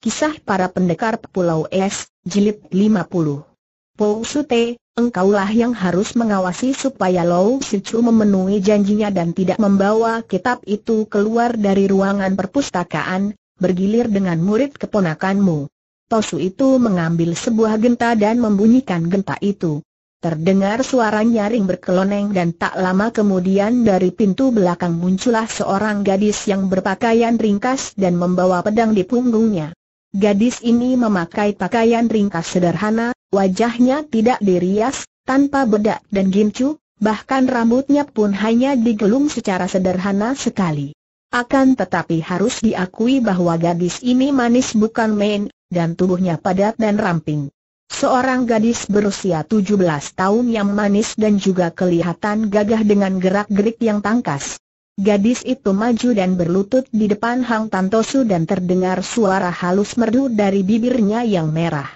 Kisah para pendekar Pulau Es, Jilid 50. Pou Sute, engkaulah yang harus mengawasi supaya Lou Sichu memenuhi janjinya dan tidak membawa kitab itu keluar dari ruangan perpustakaan, bergilir dengan murid keponakanmu. Tosu itu mengambil sebuah genta dan membunyikan genta itu. Terdengar suara nyaring berkeloneng dan tak lama kemudian dari pintu belakang muncullah seorang gadis yang berpakaian ringkas dan membawa pedang di punggungnya. Gadis ini memakai pakaian ringkas sederhana, wajahnya tidak dirias, tanpa bedak dan gincu, bahkan rambutnya pun hanya digelung secara sederhana sekali. Akan tetapi harus diakui bahwa gadis ini manis bukan main, dan tubuhnya padat dan ramping. Seorang gadis berusia 17 tahun yang manis dan juga kelihatan gagah dengan gerak-gerik yang tangkas. Gadis itu maju dan berlutut di depan Hang Tantosu dan terdengar suara halus merdu dari bibirnya yang merah.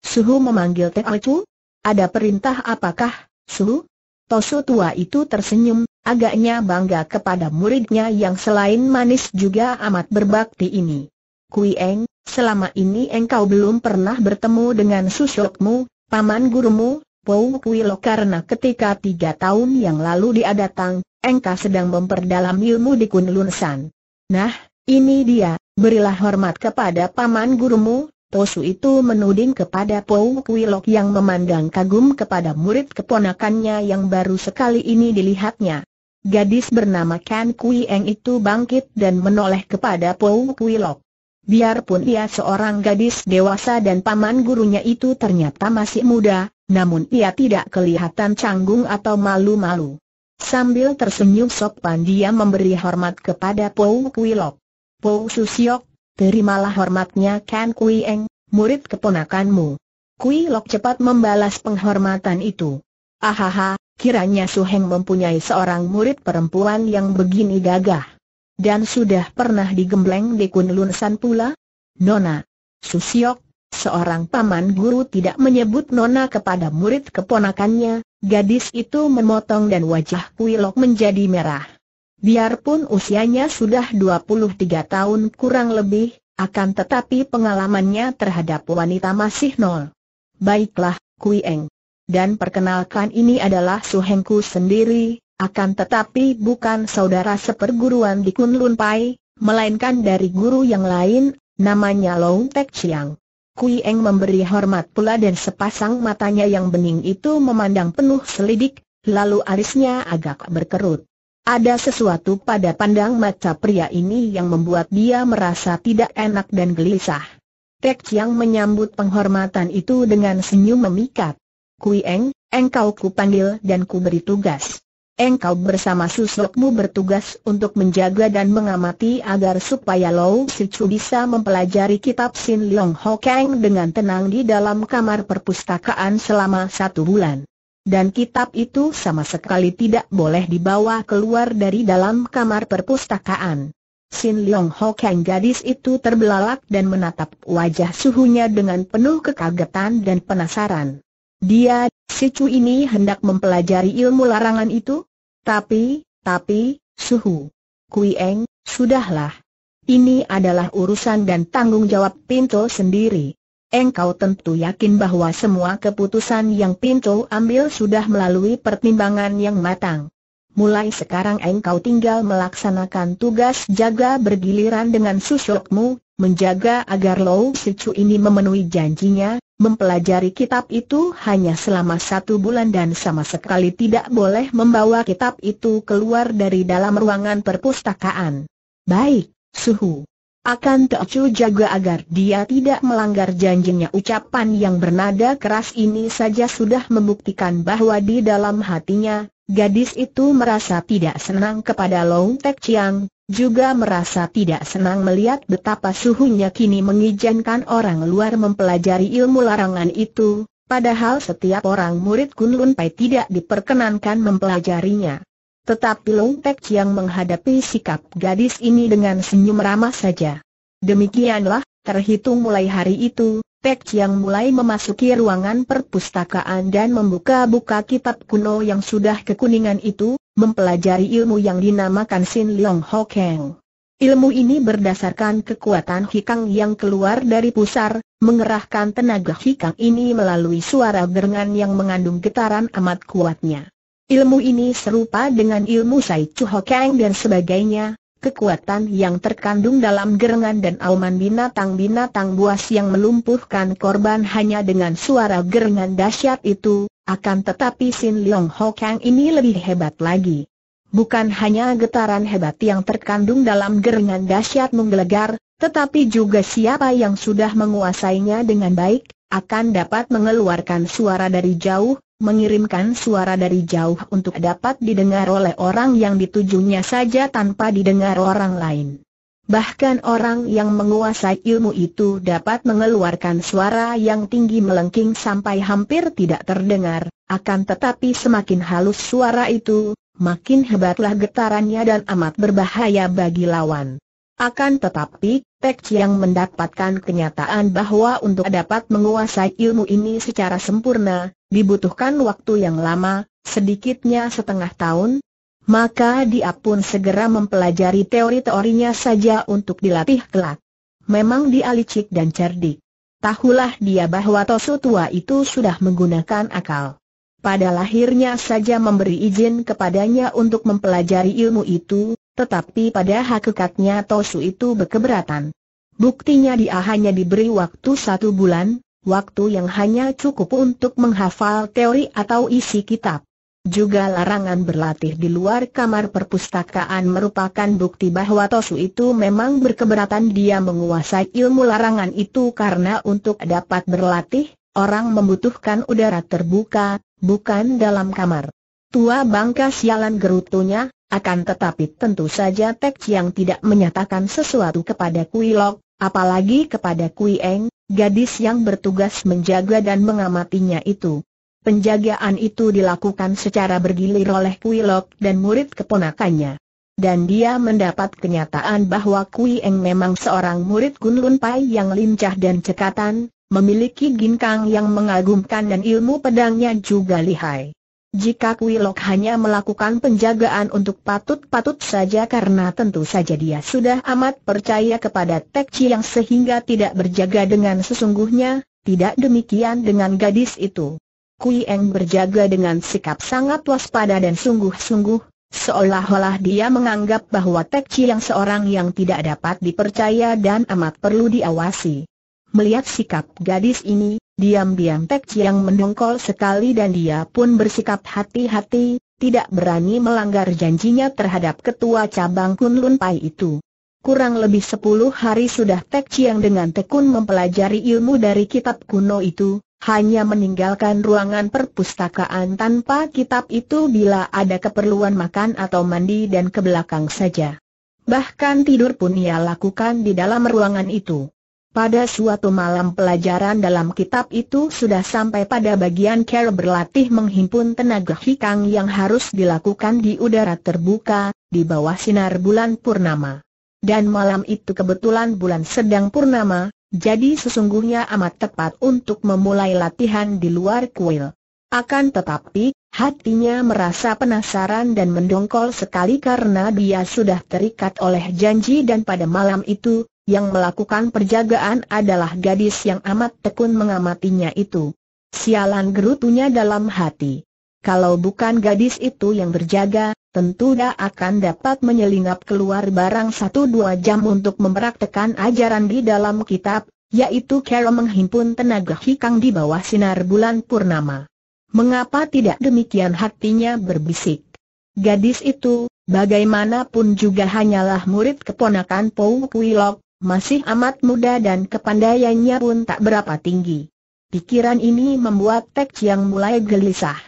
Suhu memanggil Teocu? Ada perintah apakah, Suhu? Tosu tua itu tersenyum, agaknya bangga kepada muridnya yang selain manis juga amat berbakti ini. Kui Eng, selama ini engkau belum pernah bertemu dengan susukmu, paman gurumu, Pou Kuilo karena ketika tiga tahun yang lalu dia datang, engka sedang memperdalam ilmu di Kunlun San. Nah, ini dia, berilah hormat kepada paman gurumu, Tosu itu menuding kepada Pou Lok yang memandang kagum kepada murid keponakannya yang baru sekali ini dilihatnya. Gadis bernama Kan Kui Eng itu bangkit dan menoleh kepada Pou Lok. Biarpun ia seorang gadis dewasa dan paman gurunya itu ternyata masih muda, namun ia tidak kelihatan canggung atau malu-malu. Sambil tersenyum sopan dia memberi hormat kepada Pou Kuilok. Po Susiok, terimalah hormatnya Kan Kui Eng, murid keponakanmu. Kui Lok cepat membalas penghormatan itu. Ahaha, kiranya Su Heng mempunyai seorang murid perempuan yang begini gagah. Dan sudah pernah digembleng di Kunlunsan pula? Nona, Susiok, Seorang paman guru tidak menyebut nona kepada murid keponakannya, gadis itu memotong dan wajah Kuilok menjadi merah. Biarpun usianya sudah 23 tahun kurang lebih, akan tetapi pengalamannya terhadap wanita masih nol. Baiklah, Kuieng. Dan perkenalkan ini adalah suhengku sendiri, akan tetapi bukan saudara seperguruan di Kunlun Pai, melainkan dari guru yang lain, namanya Long Tek Chiang. Kui Eng memberi hormat pula dan sepasang matanya yang bening itu memandang penuh selidik, lalu alisnya agak berkerut. Ada sesuatu pada pandang mata pria ini yang membuat dia merasa tidak enak dan gelisah. Tek Chiang menyambut penghormatan itu dengan senyum memikat. Kui Eng, engkau ku panggil dan ku beri tugas engkau bersama susukmu bertugas untuk menjaga dan mengamati agar supaya Lou Sichu bisa mempelajari kitab Sin Leong Kang dengan tenang di dalam kamar perpustakaan selama satu bulan. Dan kitab itu sama sekali tidak boleh dibawa keluar dari dalam kamar perpustakaan. Sin Leong Kang gadis itu terbelalak dan menatap wajah suhunya dengan penuh kekagetan dan penasaran. Dia, si Cu ini hendak mempelajari ilmu larangan itu? Tapi, tapi, suhu. Kui Eng, sudahlah. Ini adalah urusan dan tanggung jawab Pinto sendiri. Engkau tentu yakin bahwa semua keputusan yang Pinto ambil sudah melalui pertimbangan yang matang. Mulai sekarang engkau tinggal melaksanakan tugas jaga bergiliran dengan susukmu menjaga agar Lou Sicu ini memenuhi janjinya, mempelajari kitab itu hanya selama satu bulan dan sama sekali tidak boleh membawa kitab itu keluar dari dalam ruangan perpustakaan. Baik, Suhu. Akan Teocu jaga agar dia tidak melanggar janjinya ucapan yang bernada keras ini saja sudah membuktikan bahwa di dalam hatinya, Gadis itu merasa tidak senang kepada Long Tek Chiang, juga merasa tidak senang melihat betapa suhunya kini mengizinkan orang luar mempelajari ilmu larangan itu, padahal setiap orang murid Kun Lun Pai tidak diperkenankan mempelajarinya. Tetapi Long Tek Chiang menghadapi sikap gadis ini dengan senyum ramah saja. Demikianlah, terhitung mulai hari itu, Pek yang mulai memasuki ruangan perpustakaan dan membuka-buka kitab kuno yang sudah kekuningan itu, mempelajari ilmu yang dinamakan Sin Leong Ho Keng. Ilmu ini berdasarkan kekuatan hikang yang keluar dari pusar, mengerahkan tenaga hikang ini melalui suara gerengan yang mengandung getaran amat kuatnya. Ilmu ini serupa dengan ilmu Sai Chu Ho dan sebagainya, kekuatan yang terkandung dalam gerengan dan auman binatang-binatang buas yang melumpuhkan korban hanya dengan suara gerengan dahsyat itu, akan tetapi Sin Leong Ho Kang ini lebih hebat lagi. Bukan hanya getaran hebat yang terkandung dalam gerengan dahsyat menggelegar, tetapi juga siapa yang sudah menguasainya dengan baik, akan dapat mengeluarkan suara dari jauh, mengirimkan suara dari jauh untuk dapat didengar oleh orang yang ditujunya saja tanpa didengar orang lain. Bahkan orang yang menguasai ilmu itu dapat mengeluarkan suara yang tinggi melengking sampai hampir tidak terdengar, akan tetapi semakin halus suara itu, makin hebatlah getarannya dan amat berbahaya bagi lawan. Akan tetapi, Tek yang mendapatkan kenyataan bahwa untuk dapat menguasai ilmu ini secara sempurna, dibutuhkan waktu yang lama, sedikitnya setengah tahun, maka dia pun segera mempelajari teori-teorinya saja untuk dilatih kelak. Memang dia licik dan cerdik. Tahulah dia bahwa Tosu tua itu sudah menggunakan akal. Pada lahirnya saja memberi izin kepadanya untuk mempelajari ilmu itu, tetapi pada hakikatnya Tosu itu berkeberatan. Buktinya dia hanya diberi waktu satu bulan, waktu yang hanya cukup untuk menghafal teori atau isi kitab. Juga larangan berlatih di luar kamar perpustakaan merupakan bukti bahwa Tosu itu memang berkeberatan dia menguasai ilmu larangan itu karena untuk dapat berlatih, orang membutuhkan udara terbuka, bukan dalam kamar. Tua bangka sialan gerutunya, akan tetapi tentu saja Tek yang tidak menyatakan sesuatu kepada Kui Lok, apalagi kepada Kui Eng gadis yang bertugas menjaga dan mengamatinya itu. Penjagaan itu dilakukan secara bergilir oleh Kuilok dan murid keponakannya. Dan dia mendapat kenyataan bahwa Kui Eng memang seorang murid Kunlun Pai yang lincah dan cekatan, memiliki ginkang yang mengagumkan dan ilmu pedangnya juga lihai. Jika Kuilok hanya melakukan penjagaan untuk patut-patut saja karena tentu saja dia sudah amat percaya kepada Tek yang sehingga tidak berjaga dengan sesungguhnya, tidak demikian dengan gadis itu. Kui Eng berjaga dengan sikap sangat waspada dan sungguh-sungguh, seolah-olah dia menganggap bahwa Tek Chiang seorang yang tidak dapat dipercaya dan amat perlu diawasi. Melihat sikap gadis ini, Diam-diam Pek Chiang mendongkol sekali dan dia pun bersikap hati-hati, tidak berani melanggar janjinya terhadap ketua cabang Kunlun Pai itu. Kurang lebih sepuluh hari sudah Pek Chiang dengan tekun mempelajari ilmu dari kitab kuno itu, hanya meninggalkan ruangan perpustakaan tanpa kitab itu bila ada keperluan makan atau mandi dan ke belakang saja. Bahkan tidur pun ia lakukan di dalam ruangan itu. Pada suatu malam pelajaran dalam kitab itu sudah sampai pada bagian care berlatih menghimpun tenaga hikang yang harus dilakukan di udara terbuka, di bawah sinar bulan purnama. Dan malam itu kebetulan bulan sedang purnama, jadi sesungguhnya amat tepat untuk memulai latihan di luar kuil. Akan tetapi, hatinya merasa penasaran dan mendongkol sekali karena dia sudah terikat oleh janji dan pada malam itu, yang melakukan perjagaan adalah gadis yang amat tekun mengamatinya itu. Sialan gerutunya dalam hati. Kalau bukan gadis itu yang berjaga, tentu dia akan dapat menyelinap keluar barang satu dua jam untuk mempraktekan ajaran di dalam kitab, yaitu cara menghimpun tenaga hikang di bawah sinar bulan purnama. Mengapa tidak demikian hatinya berbisik? Gadis itu, bagaimanapun juga hanyalah murid keponakan Pou Lok, masih amat muda dan kepandaiannya pun tak berapa tinggi. Pikiran ini membuat Tek Chiang mulai gelisah.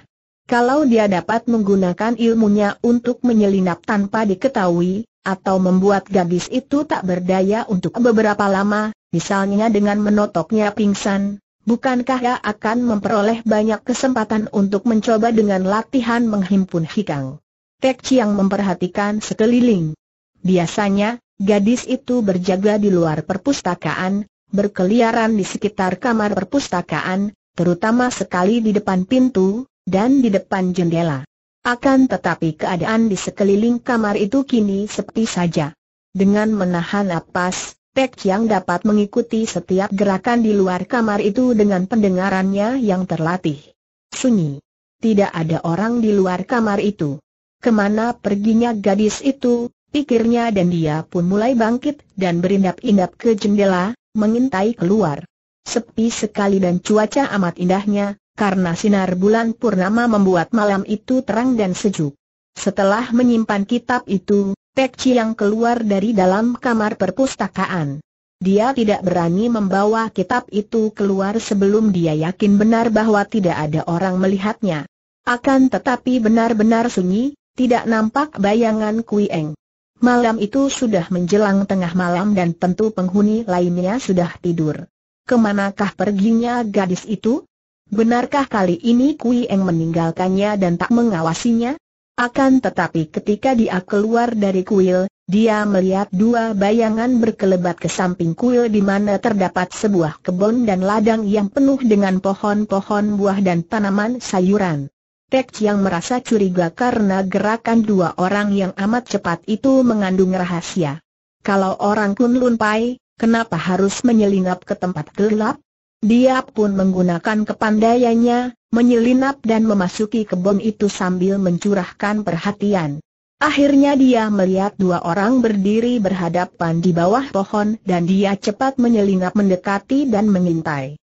Kalau dia dapat menggunakan ilmunya untuk menyelinap tanpa diketahui, atau membuat gadis itu tak berdaya untuk beberapa lama, misalnya dengan menotoknya pingsan, bukankah dia akan memperoleh banyak kesempatan untuk mencoba dengan latihan menghimpun hikang? Tek Chiang memperhatikan sekeliling. Biasanya, Gadis itu berjaga di luar perpustakaan, berkeliaran di sekitar kamar perpustakaan, terutama sekali di depan pintu, dan di depan jendela. Akan tetapi keadaan di sekeliling kamar itu kini sepi saja. Dengan menahan napas, Tek yang dapat mengikuti setiap gerakan di luar kamar itu dengan pendengarannya yang terlatih. Sunyi. Tidak ada orang di luar kamar itu. Kemana perginya gadis itu, pikirnya dan dia pun mulai bangkit dan berindap-indap ke jendela, mengintai keluar. Sepi sekali dan cuaca amat indahnya, karena sinar bulan purnama membuat malam itu terang dan sejuk. Setelah menyimpan kitab itu, Pek Chiang keluar dari dalam kamar perpustakaan. Dia tidak berani membawa kitab itu keluar sebelum dia yakin benar bahwa tidak ada orang melihatnya. Akan tetapi benar-benar sunyi, tidak nampak bayangan Kui Eng. Malam itu sudah menjelang tengah malam dan tentu penghuni lainnya sudah tidur. Kemanakah perginya gadis itu? Benarkah kali ini Kui Eng meninggalkannya dan tak mengawasinya? Akan tetapi ketika dia keluar dari kuil, dia melihat dua bayangan berkelebat ke samping kuil di mana terdapat sebuah kebun dan ladang yang penuh dengan pohon-pohon buah dan tanaman sayuran. Tek Chiang merasa curiga karena gerakan dua orang yang amat cepat itu mengandung rahasia. Kalau orang Lun Pai, kenapa harus menyelinap ke tempat gelap? Dia pun menggunakan kepandaiannya, menyelinap dan memasuki kebun itu sambil mencurahkan perhatian. Akhirnya dia melihat dua orang berdiri berhadapan di bawah pohon dan dia cepat menyelinap mendekati dan mengintai.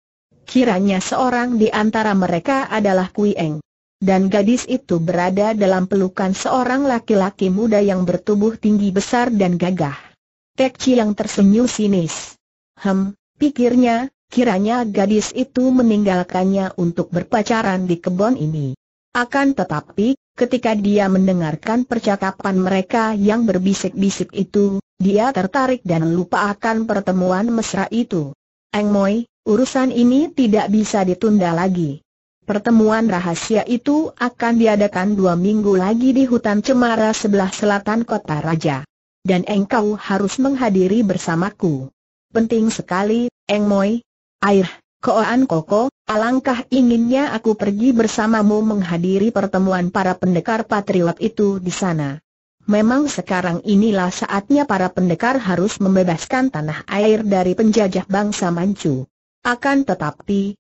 Kiranya seorang di antara mereka adalah Kui Eng dan gadis itu berada dalam pelukan seorang laki-laki muda yang bertubuh tinggi besar dan gagah. Tek Chi yang tersenyum sinis. Hem, pikirnya, kiranya gadis itu meninggalkannya untuk berpacaran di kebun ini. Akan tetapi, ketika dia mendengarkan percakapan mereka yang berbisik-bisik itu, dia tertarik dan lupa akan pertemuan mesra itu. Eng Moi, urusan ini tidak bisa ditunda lagi. Pertemuan rahasia itu akan diadakan dua minggu lagi di hutan Cemara sebelah selatan kota Raja. Dan engkau harus menghadiri bersamaku. Penting sekali, Eng Moi. Air, Koan Koko, alangkah inginnya aku pergi bersamamu menghadiri pertemuan para pendekar patriot itu di sana. Memang sekarang inilah saatnya para pendekar harus membebaskan tanah air dari penjajah bangsa Manchu. Akan tetapi,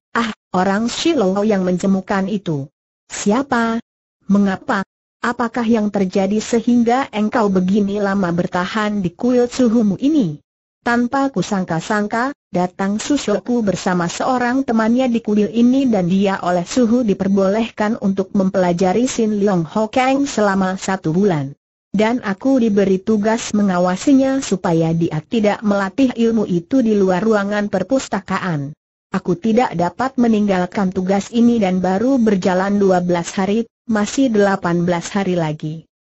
Orang Shiloh yang menjemukan itu. Siapa? Mengapa? Apakah yang terjadi sehingga engkau begini lama bertahan di kuil suhumu ini? Tanpa kusangka-sangka, datang Susyoku bersama seorang temannya di kuil ini dan dia oleh suhu diperbolehkan untuk mempelajari Sin Leong Kang selama satu bulan. Dan aku diberi tugas mengawasinya supaya dia tidak melatih ilmu itu di luar ruangan perpustakaan. Aku tidak dapat meninggalkan tugas ini dan baru berjalan 12 hari, masih 18 hari lagi.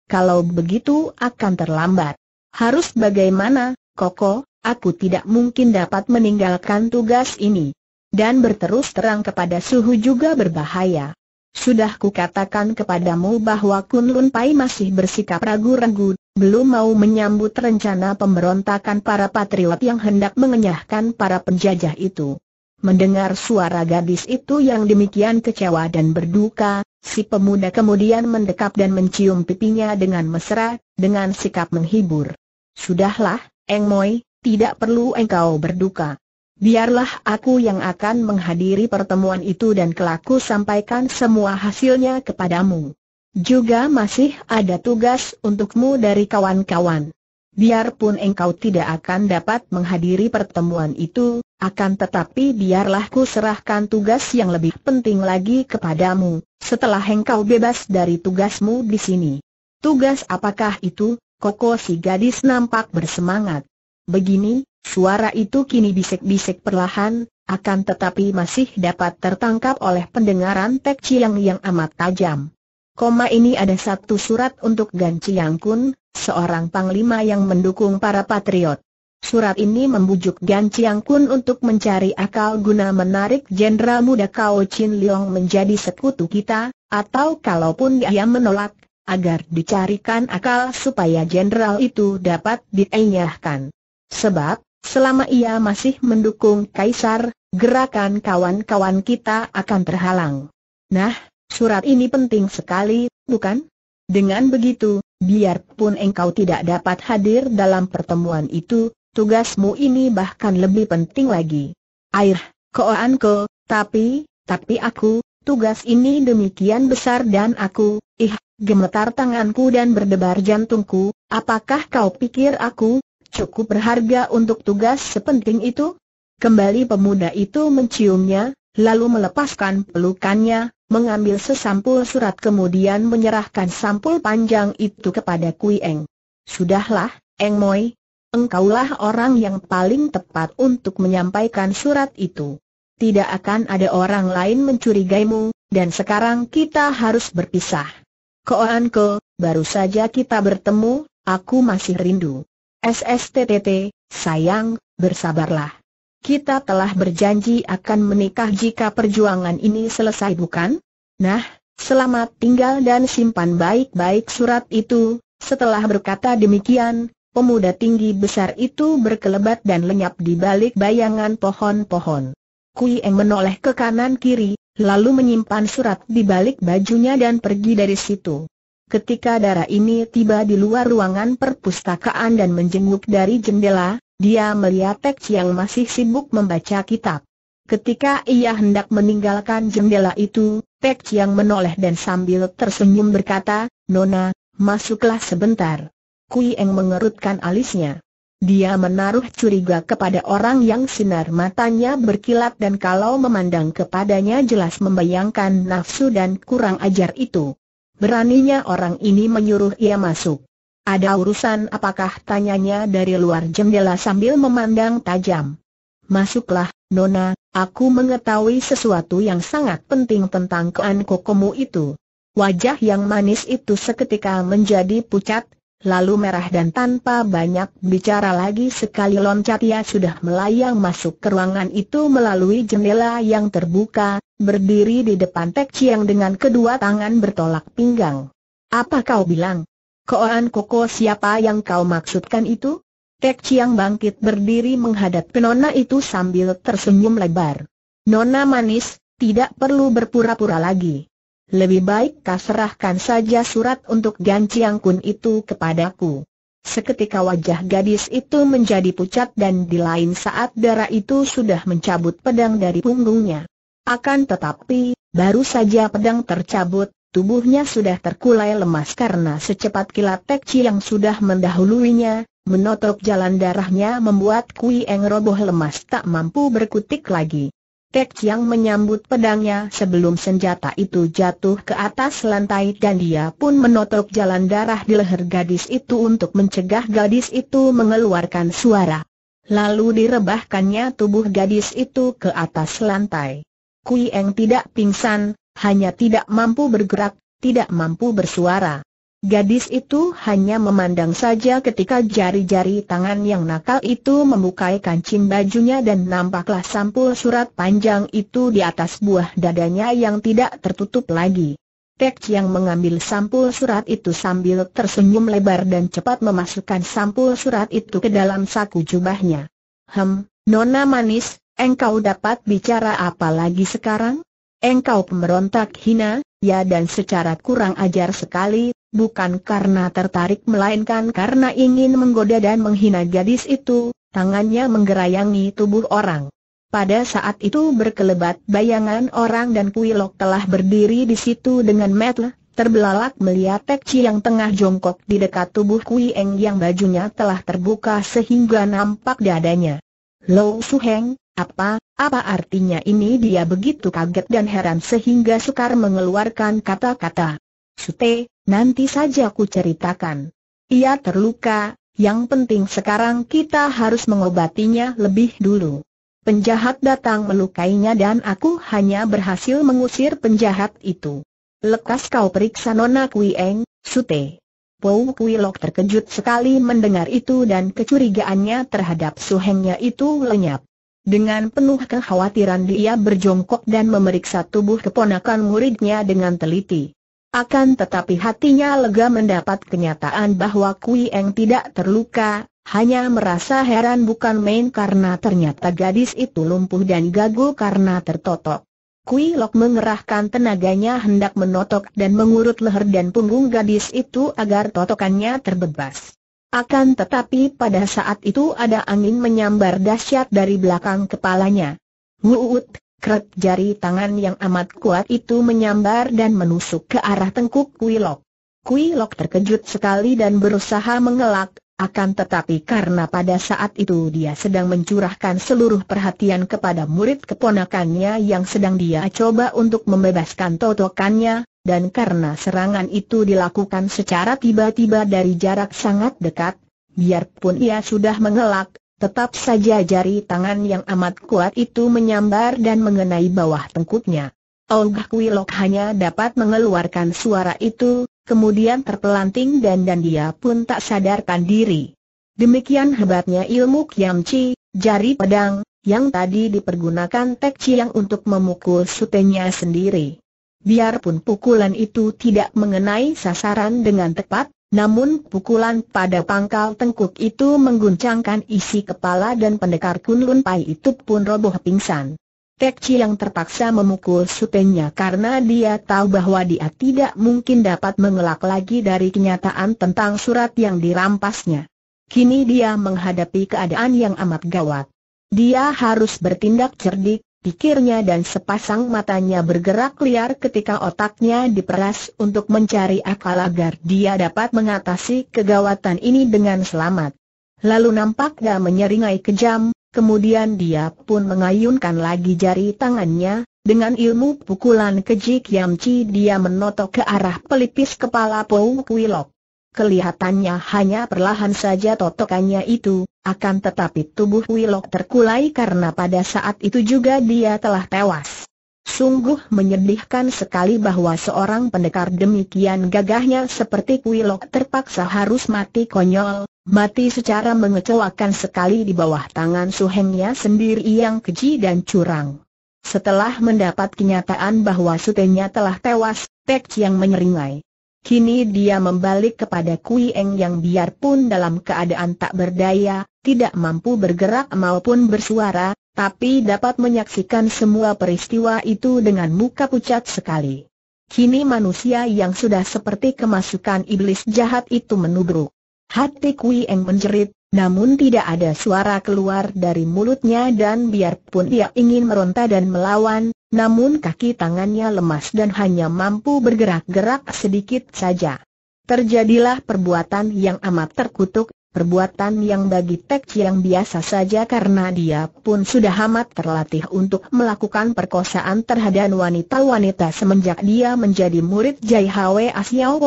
Kalau begitu akan terlambat. Harus bagaimana, Koko, aku tidak mungkin dapat meninggalkan tugas ini. Dan berterus terang kepada Suhu juga berbahaya. Sudah kukatakan kepadamu bahwa Kunlun Pai masih bersikap ragu-ragu, belum mau menyambut rencana pemberontakan para patriot yang hendak mengenyahkan para penjajah itu. Mendengar suara gadis itu yang demikian kecewa dan berduka, si pemuda kemudian mendekap dan mencium pipinya dengan mesra, dengan sikap menghibur. Sudahlah, Eng Moi, tidak perlu engkau berduka. Biarlah aku yang akan menghadiri pertemuan itu dan kelaku sampaikan semua hasilnya kepadamu. Juga masih ada tugas untukmu dari kawan-kawan. Biarpun engkau tidak akan dapat menghadiri pertemuan itu, akan tetapi biarlah ku serahkan tugas yang lebih penting lagi kepadamu, setelah engkau bebas dari tugasmu di sini. Tugas apakah itu, Koko si gadis nampak bersemangat. Begini, suara itu kini bisik-bisik perlahan, akan tetapi masih dapat tertangkap oleh pendengaran Tek Chiang yang amat tajam. Koma ini ada satu surat untuk Gan Chiang Kun, seorang panglima yang mendukung para patriot. Surat ini membujuk Gan Chiang Kun untuk mencari akal guna menarik Jenderal Muda Kao Chin Leong menjadi sekutu kita, atau kalaupun dia menolak, agar dicarikan akal supaya jenderal itu dapat dienyahkan. Sebab, selama ia masih mendukung Kaisar, gerakan kawan-kawan kita akan terhalang. Nah, surat ini penting sekali, bukan? Dengan begitu, biarpun engkau tidak dapat hadir dalam pertemuan itu, tugasmu ini bahkan lebih penting lagi. Air, ke, tapi, tapi aku, tugas ini demikian besar dan aku, ih, gemetar tanganku dan berdebar jantungku, apakah kau pikir aku, cukup berharga untuk tugas sepenting itu? Kembali pemuda itu menciumnya, lalu melepaskan pelukannya, mengambil sesampul surat kemudian menyerahkan sampul panjang itu kepada Kui Eng. Sudahlah, Eng Moi, engkaulah orang yang paling tepat untuk menyampaikan surat itu. Tidak akan ada orang lain mencurigaimu, dan sekarang kita harus berpisah. Koanko, baru saja kita bertemu, aku masih rindu. SSTTT, sayang, bersabarlah. Kita telah berjanji akan menikah jika perjuangan ini selesai bukan? Nah, selamat tinggal dan simpan baik-baik surat itu. Setelah berkata demikian, Pemuda tinggi besar itu berkelebat dan lenyap di balik bayangan pohon-pohon. Kui Eng menoleh ke kanan kiri, lalu menyimpan surat di balik bajunya dan pergi dari situ. Ketika darah ini tiba di luar ruangan perpustakaan dan menjenguk dari jendela, dia melihat Tek Chiang masih sibuk membaca kitab. Ketika ia hendak meninggalkan jendela itu, Tek Chiang menoleh dan sambil tersenyum berkata, Nona, masuklah sebentar. Kui Eng mengerutkan alisnya. Dia menaruh curiga kepada orang yang sinar matanya berkilat dan kalau memandang kepadanya jelas membayangkan nafsu dan kurang ajar itu. Beraninya orang ini menyuruh ia masuk. Ada urusan apakah tanyanya dari luar jendela sambil memandang tajam. Masuklah, Nona, aku mengetahui sesuatu yang sangat penting tentang kean kokomu itu. Wajah yang manis itu seketika menjadi pucat, lalu merah dan tanpa banyak bicara lagi sekali loncat ia sudah melayang masuk ke ruangan itu melalui jendela yang terbuka, berdiri di depan Tek Chiang dengan kedua tangan bertolak pinggang. Apa kau bilang? Koan Koko siapa yang kau maksudkan itu? Tek Chiang bangkit berdiri menghadap penona itu sambil tersenyum lebar. Nona manis, tidak perlu berpura-pura lagi. Lebih baik kau serahkan saja surat untuk Gan Chiang Kun itu kepadaku. Seketika wajah gadis itu menjadi pucat dan di lain saat darah itu sudah mencabut pedang dari punggungnya. Akan tetapi, baru saja pedang tercabut, tubuhnya sudah terkulai lemas karena secepat kilat Tekci yang sudah mendahuluinya, menotok jalan darahnya membuat Kui Eng roboh lemas tak mampu berkutik lagi. Tek Chiang menyambut pedangnya sebelum senjata itu jatuh ke atas lantai dan dia pun menotok jalan darah di leher gadis itu untuk mencegah gadis itu mengeluarkan suara. Lalu direbahkannya tubuh gadis itu ke atas lantai. Kui Eng tidak pingsan, hanya tidak mampu bergerak, tidak mampu bersuara. Gadis itu hanya memandang saja ketika jari-jari tangan yang nakal itu membukai kancing bajunya dan nampaklah sampul surat panjang itu di atas buah dadanya yang tidak tertutup lagi. Tek yang mengambil sampul surat itu sambil tersenyum lebar dan cepat memasukkan sampul surat itu ke dalam saku jubahnya. Hem, Nona Manis, engkau dapat bicara apa lagi sekarang? Engkau pemberontak hina, ya dan secara kurang ajar sekali, bukan karena tertarik melainkan karena ingin menggoda dan menghina gadis itu, tangannya menggerayangi tubuh orang. Pada saat itu berkelebat bayangan orang dan Kuilok telah berdiri di situ dengan metel, terbelalak melihat Tek Chi yang tengah jongkok di dekat tubuh Kui Eng yang bajunya telah terbuka sehingga nampak dadanya. Lo Su Heng, apa, apa artinya ini dia begitu kaget dan heran sehingga sukar mengeluarkan kata-kata. Sute, nanti saja ku ceritakan. Ia terluka, yang penting sekarang kita harus mengobatinya lebih dulu. Penjahat datang melukainya dan aku hanya berhasil mengusir penjahat itu. Lekas kau periksa Nona Kuieng, Eng, Sute. Pou Kui Lok terkejut sekali mendengar itu dan kecurigaannya terhadap suhengnya itu lenyap. Dengan penuh kekhawatiran dia berjongkok dan memeriksa tubuh keponakan muridnya dengan teliti. Akan tetapi hatinya lega mendapat kenyataan bahwa Kui Eng tidak terluka, hanya merasa heran bukan main karena ternyata gadis itu lumpuh dan gagu karena tertotok. Kui Lok mengerahkan tenaganya hendak menotok dan mengurut leher dan punggung gadis itu agar totokannya terbebas. Akan tetapi pada saat itu ada angin menyambar dahsyat dari belakang kepalanya. Wuut, Kret jari tangan yang amat kuat itu menyambar dan menusuk ke arah tengkuk Kuilok. Kuilok terkejut sekali dan berusaha mengelak, akan tetapi karena pada saat itu dia sedang mencurahkan seluruh perhatian kepada murid keponakannya yang sedang dia coba untuk membebaskan totokannya, dan karena serangan itu dilakukan secara tiba-tiba dari jarak sangat dekat, biarpun ia sudah mengelak, Tetap saja jari tangan yang amat kuat itu menyambar dan mengenai bawah tengkuknya. Ogah oh, Wilok hanya dapat mengeluarkan suara itu, kemudian terpelanting dan dan dia pun tak sadarkan diri. Demikian hebatnya ilmu Kiam Chi, jari pedang, yang tadi dipergunakan Tek Chiang untuk memukul sutenya sendiri. Biarpun pukulan itu tidak mengenai sasaran dengan tepat, namun pukulan pada pangkal tengkuk itu mengguncangkan isi kepala dan pendekar Kunlun Pai itu pun roboh pingsan. Tek Chi yang terpaksa memukul supengnya karena dia tahu bahwa dia tidak mungkin dapat mengelak lagi dari kenyataan tentang surat yang dirampasnya. Kini dia menghadapi keadaan yang amat gawat. Dia harus bertindak cerdik, pikirnya dan sepasang matanya bergerak liar ketika otaknya diperas untuk mencari akal agar dia dapat mengatasi kegawatan ini dengan selamat. Lalu nampaknya menyeringai kejam, kemudian dia pun mengayunkan lagi jari tangannya, dengan ilmu pukulan keji Kiamci dia menotok ke arah pelipis kepala Pou Kwilok. Kelihatannya hanya perlahan saja totokannya itu, akan tetapi tubuh Wilok terkulai karena pada saat itu juga dia telah tewas. Sungguh menyedihkan sekali bahwa seorang pendekar demikian gagahnya seperti Wilok terpaksa harus mati konyol, mati secara mengecewakan sekali di bawah tangan suhengnya sendiri yang keji dan curang. Setelah mendapat kenyataan bahwa sutenya telah tewas, Tek yang menyeringai. Kini dia membalik kepada Kui Eng yang biarpun dalam keadaan tak berdaya, tidak mampu bergerak maupun bersuara, tapi dapat menyaksikan semua peristiwa itu dengan muka pucat sekali. Kini manusia yang sudah seperti kemasukan iblis jahat itu menubruk. Hati Kui Eng menjerit, namun tidak ada suara keluar dari mulutnya dan biarpun ia ingin meronta dan melawan, namun kaki tangannya lemas dan hanya mampu bergerak-gerak sedikit saja. Terjadilah perbuatan yang amat terkutuk, perbuatan yang bagi Tek yang biasa saja karena dia pun sudah amat terlatih untuk melakukan perkosaan terhadap wanita-wanita semenjak dia menjadi murid Jai Hwe Asiao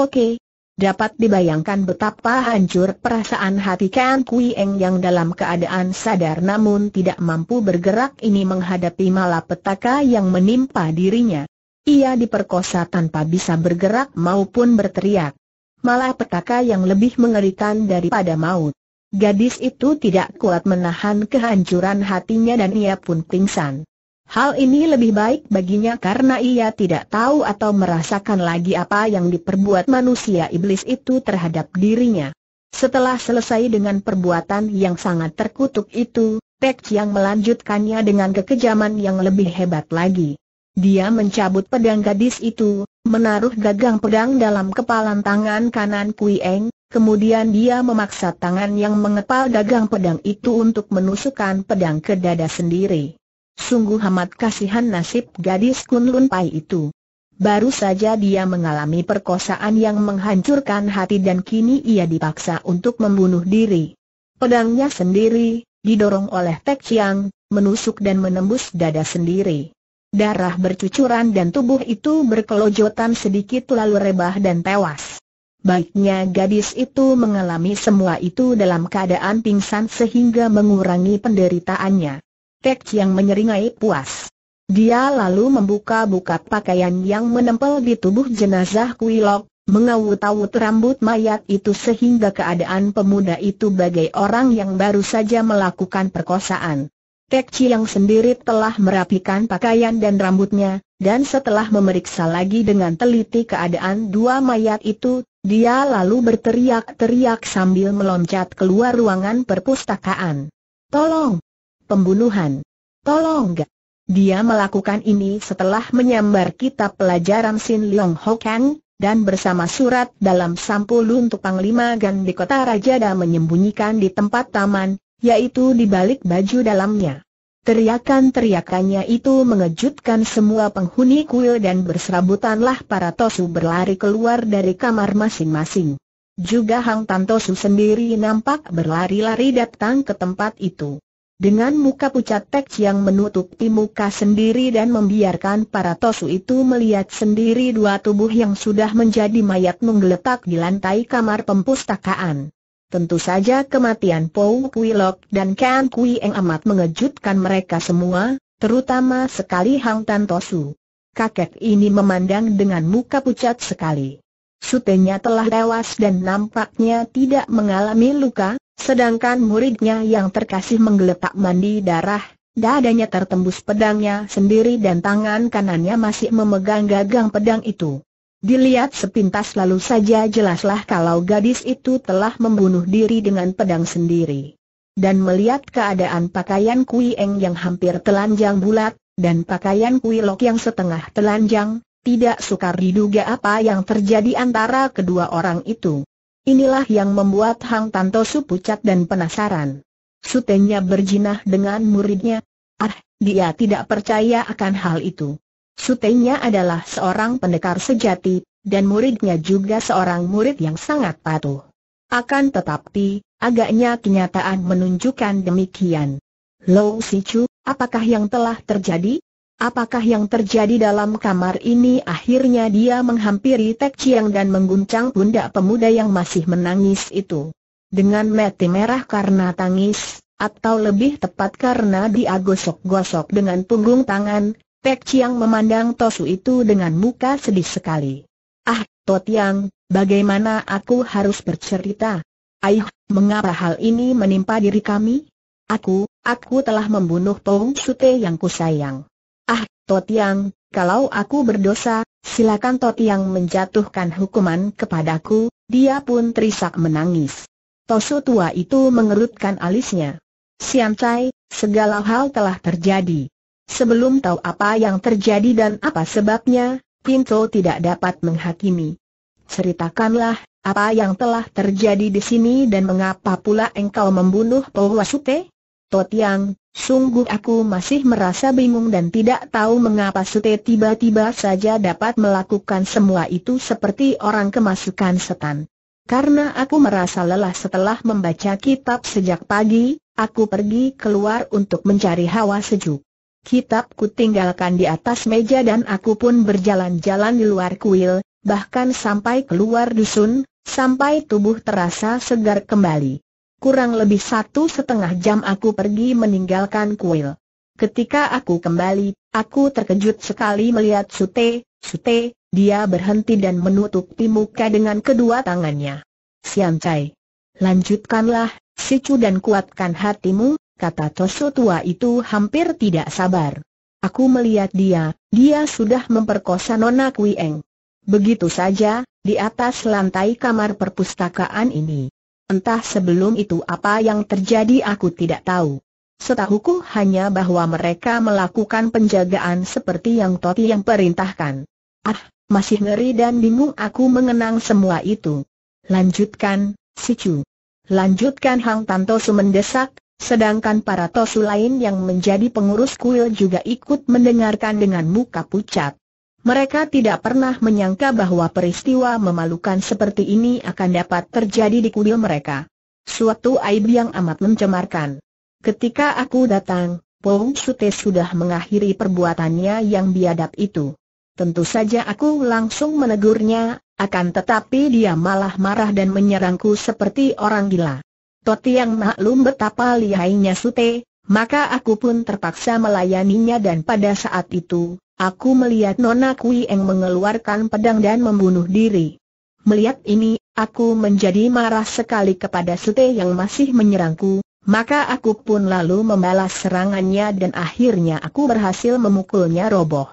Dapat dibayangkan betapa hancur perasaan hati Kan Kuieng yang dalam keadaan sadar namun tidak mampu bergerak ini menghadapi malapetaka yang menimpa dirinya. Ia diperkosa tanpa bisa bergerak maupun berteriak. Malapetaka yang lebih mengerikan daripada maut. Gadis itu tidak kuat menahan kehancuran hatinya dan ia pun pingsan. Hal ini lebih baik baginya karena ia tidak tahu atau merasakan lagi apa yang diperbuat manusia iblis itu terhadap dirinya. Setelah selesai dengan perbuatan yang sangat terkutuk itu, Pek Chiang melanjutkannya dengan kekejaman yang lebih hebat lagi. Dia mencabut pedang gadis itu, menaruh gagang pedang dalam kepalan tangan kanan Kui Eng, kemudian dia memaksa tangan yang mengepal gagang pedang itu untuk menusukkan pedang ke dada sendiri. Sungguh amat kasihan nasib gadis Kunlun Pai itu. Baru saja dia mengalami perkosaan yang menghancurkan hati dan kini ia dipaksa untuk membunuh diri. Pedangnya sendiri, didorong oleh Tek Chiang, menusuk dan menembus dada sendiri. Darah bercucuran dan tubuh itu berkelojotan sedikit lalu rebah dan tewas. Baiknya gadis itu mengalami semua itu dalam keadaan pingsan sehingga mengurangi penderitaannya. Tek yang menyeringai puas. Dia lalu membuka-buka pakaian yang menempel di tubuh jenazah Kuilok, mengawut-awut rambut mayat itu sehingga keadaan pemuda itu bagai orang yang baru saja melakukan perkosaan. Tek Chiang sendiri telah merapikan pakaian dan rambutnya, dan setelah memeriksa lagi dengan teliti keadaan dua mayat itu, dia lalu berteriak-teriak sambil meloncat keluar ruangan perpustakaan. Tolong, pembunuhan. Tolong gak. Dia melakukan ini setelah menyambar kitab pelajaran Sin Leong Hokang, dan bersama surat dalam sampul untuk Panglima Gan di kota Raja dan menyembunyikan di tempat taman, yaitu di balik baju dalamnya. Teriakan-teriakannya itu mengejutkan semua penghuni kuil dan berserabutanlah para Tosu berlari keluar dari kamar masing-masing. Juga Hang Tan Tosu sendiri nampak berlari-lari datang ke tempat itu. Dengan muka pucat Tek Chiang menutupi muka sendiri dan membiarkan para tosu itu melihat sendiri dua tubuh yang sudah menjadi mayat menggeletak di lantai kamar pempustakaan. Tentu saja kematian Pou Kui Lok dan Kan Kui Eng amat mengejutkan mereka semua, terutama sekali Hang Tan Tosu. Kakek ini memandang dengan muka pucat sekali. Sutenya telah tewas dan nampaknya tidak mengalami luka, sedangkan muridnya yang terkasih menggeletak mandi darah, dadanya tertembus pedangnya sendiri dan tangan kanannya masih memegang gagang pedang itu. Dilihat sepintas lalu saja jelaslah kalau gadis itu telah membunuh diri dengan pedang sendiri. Dan melihat keadaan pakaian Kui Eng yang hampir telanjang bulat, dan pakaian Kui Lok yang setengah telanjang, tidak sukar diduga apa yang terjadi antara kedua orang itu. Inilah yang membuat Hang Tantosu pucat dan penasaran. Sutenya berjinah dengan muridnya. Ah, dia tidak percaya akan hal itu. Sutenya adalah seorang pendekar sejati, dan muridnya juga seorang murid yang sangat patuh. Akan tetapi, agaknya kenyataan menunjukkan demikian. Lo Sichu, apakah yang telah terjadi? Apakah yang terjadi dalam kamar ini akhirnya dia menghampiri Tek Chiang dan mengguncang bunda pemuda yang masih menangis itu. Dengan mati merah karena tangis, atau lebih tepat karena dia gosok-gosok dengan punggung tangan, Tek Chiang memandang Tosu itu dengan muka sedih sekali. Ah, Yang, bagaimana aku harus bercerita? Ayuh, mengapa hal ini menimpa diri kami? Aku, aku telah membunuh Pong Sute yang kusayang. Ah, Totiang, kalau aku berdosa, silakan Totiang menjatuhkan hukuman kepadaku, dia pun terisak menangis. Tosu tua itu mengerutkan alisnya. Sian segala hal telah terjadi. Sebelum tahu apa yang terjadi dan apa sebabnya, Pinto tidak dapat menghakimi. Ceritakanlah, apa yang telah terjadi di sini dan mengapa pula engkau membunuh Pohwasute? Totiang, sungguh aku masih merasa bingung dan tidak tahu mengapa Sute tiba-tiba saja dapat melakukan semua itu seperti orang kemasukan setan. Karena aku merasa lelah setelah membaca kitab sejak pagi, aku pergi keluar untuk mencari hawa sejuk. Kitabku tinggalkan di atas meja dan aku pun berjalan-jalan di luar kuil, bahkan sampai keluar dusun, sampai tubuh terasa segar kembali. Kurang lebih satu setengah jam aku pergi meninggalkan kuil. Ketika aku kembali, aku terkejut sekali melihat Sute, Sute, dia berhenti dan menutupi muka dengan kedua tangannya. Siam Lanjutkanlah, Sicu dan kuatkan hatimu, kata Toso tua itu hampir tidak sabar. Aku melihat dia, dia sudah memperkosa Nona Kuieng. Begitu saja, di atas lantai kamar perpustakaan ini. Entah sebelum itu apa yang terjadi aku tidak tahu. Setahuku hanya bahwa mereka melakukan penjagaan seperti yang Toti yang perintahkan. Ah, masih ngeri dan bingung aku mengenang semua itu. Lanjutkan, si Chu. Lanjutkan Hang Tanto mendesak, sedangkan para Tosu lain yang menjadi pengurus kuil juga ikut mendengarkan dengan muka pucat. Mereka tidak pernah menyangka bahwa peristiwa memalukan seperti ini akan dapat terjadi di kuil mereka. Suatu aib yang amat mencemarkan. Ketika aku datang, Pong Sute sudah mengakhiri perbuatannya yang biadab itu. Tentu saja aku langsung menegurnya, akan tetapi dia malah marah dan menyerangku seperti orang gila. Toti yang maklum betapa lihainya Sute, maka aku pun terpaksa melayaninya dan pada saat itu, Aku melihat Nona Kui yang mengeluarkan pedang dan membunuh diri. Melihat ini, aku menjadi marah sekali kepada Sute yang masih menyerangku, maka aku pun lalu membalas serangannya dan akhirnya aku berhasil memukulnya roboh.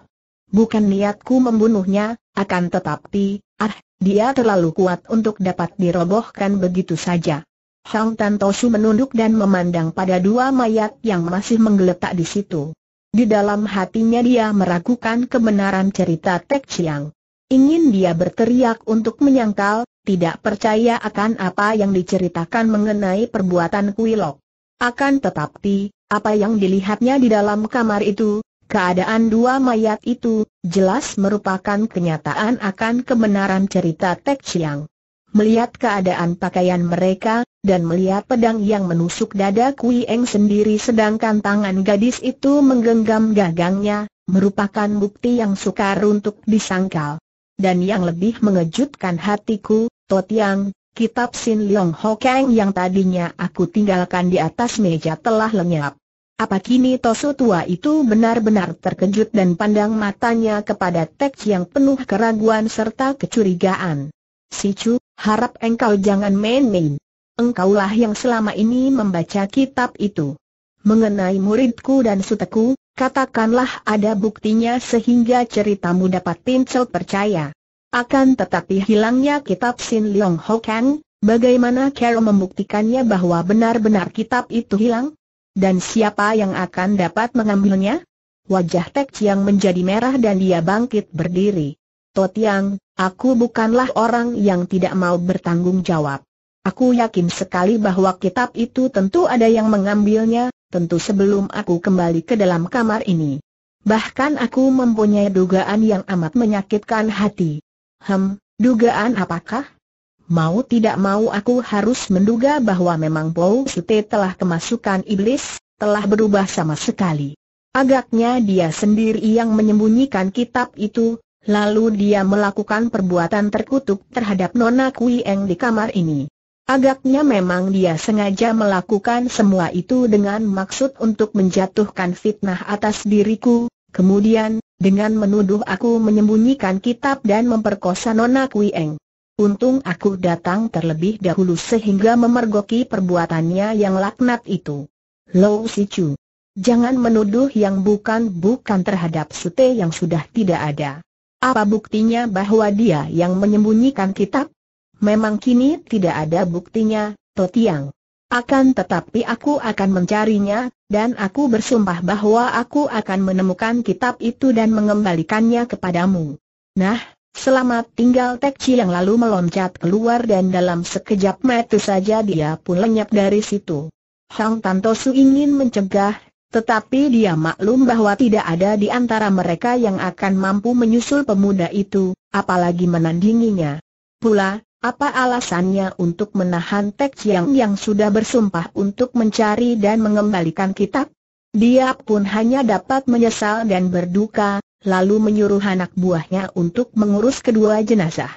Bukan niatku membunuhnya, akan tetapi, ah, dia terlalu kuat untuk dapat dirobohkan begitu saja. Hang Tan menunduk dan memandang pada dua mayat yang masih menggeletak di situ. Di dalam hatinya dia meragukan kebenaran cerita Tek Chiang. Ingin dia berteriak untuk menyangkal, tidak percaya akan apa yang diceritakan mengenai perbuatan Kuilok. Akan tetapi, apa yang dilihatnya di dalam kamar itu, keadaan dua mayat itu, jelas merupakan kenyataan akan kebenaran cerita Tek Chiang melihat keadaan pakaian mereka, dan melihat pedang yang menusuk dada Kui Eng sendiri sedangkan tangan gadis itu menggenggam gagangnya, merupakan bukti yang sukar untuk disangkal. Dan yang lebih mengejutkan hatiku, Totiang, kitab Sin Leong Kang yang tadinya aku tinggalkan di atas meja telah lenyap. Apa kini Tosu tua itu benar-benar terkejut dan pandang matanya kepada teks yang penuh keraguan serta kecurigaan. Si Chu, Harap engkau jangan main-main. Engkaulah yang selama ini membaca kitab itu. Mengenai muridku dan suteku, katakanlah ada buktinya sehingga ceritamu dapat pincel percaya. Akan tetapi hilangnya kitab Sin Leong Kang, bagaimana Carol membuktikannya bahwa benar-benar kitab itu hilang? Dan siapa yang akan dapat mengambilnya? Wajah Tek Chiang menjadi merah dan dia bangkit berdiri. Totiang, aku bukanlah orang yang tidak mau bertanggung jawab. Aku yakin sekali bahwa kitab itu tentu ada yang mengambilnya, tentu sebelum aku kembali ke dalam kamar ini. Bahkan aku mempunyai dugaan yang amat menyakitkan hati. Hem, dugaan apakah? Mau tidak mau aku harus menduga bahwa memang Pou Sute telah kemasukan iblis, telah berubah sama sekali. Agaknya dia sendiri yang menyembunyikan kitab itu, Lalu dia melakukan perbuatan terkutuk terhadap Nona Kui Eng di kamar ini. Agaknya memang dia sengaja melakukan semua itu dengan maksud untuk menjatuhkan fitnah atas diriku, kemudian, dengan menuduh aku menyembunyikan kitab dan memperkosa Nona Kui Eng. Untung aku datang terlebih dahulu sehingga memergoki perbuatannya yang laknat itu. Lo Si Chu. Jangan menuduh yang bukan-bukan terhadap sute yang sudah tidak ada. Apa buktinya bahwa dia yang menyembunyikan kitab? Memang kini tidak ada buktinya, Totiang. Akan tetapi aku akan mencarinya, dan aku bersumpah bahwa aku akan menemukan kitab itu dan mengembalikannya kepadamu. Nah, selamat tinggal Tekci yang lalu meloncat keluar dan dalam sekejap metu saja dia pun lenyap dari situ. Sang Tantosu ingin mencegah, tetapi dia maklum bahwa tidak ada di antara mereka yang akan mampu menyusul pemuda itu, apalagi menandinginya. Pula, apa alasannya untuk menahan Tek Chiang yang sudah bersumpah untuk mencari dan mengembalikan kitab? Dia pun hanya dapat menyesal dan berduka, lalu menyuruh anak buahnya untuk mengurus kedua jenazah